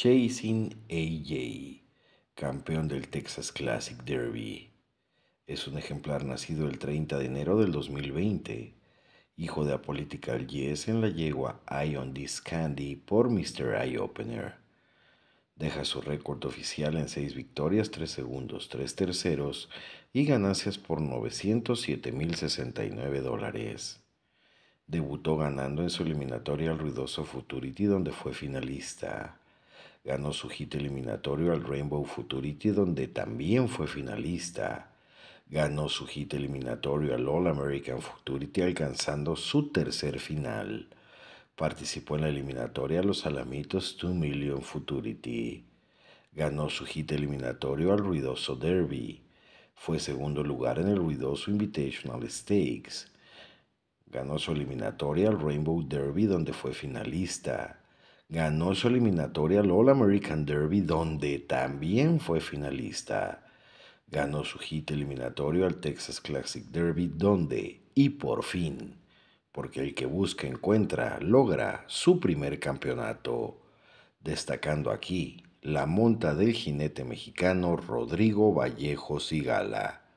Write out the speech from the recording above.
Chasing AJ, campeón del Texas Classic Derby. Es un ejemplar nacido el 30 de enero del 2020, hijo de Apolitical Yes en la yegua Eye on This Candy por Mr. Eye Opener. Deja su récord oficial en 6 victorias, 3 segundos, 3 terceros y ganancias por 907.069 dólares. Debutó ganando en su eliminatoria al ruidoso Futurity donde fue finalista ganó su hit eliminatorio al Rainbow Futurity donde también fue finalista. Ganó su hit eliminatorio al All American Futurity alcanzando su tercer final. Participó en la eliminatoria a los Alamitos 2 Million Futurity. Ganó su hit eliminatorio al ruidoso Derby. Fue segundo lugar en el ruidoso Invitational Stakes. Ganó su eliminatoria al Rainbow Derby donde fue finalista ganó su eliminatoria al All American Derby, donde también fue finalista. Ganó su hit eliminatorio al Texas Classic Derby, donde, y por fin, porque el que busca encuentra, logra su primer campeonato, destacando aquí la monta del jinete mexicano Rodrigo Vallejo Sigala.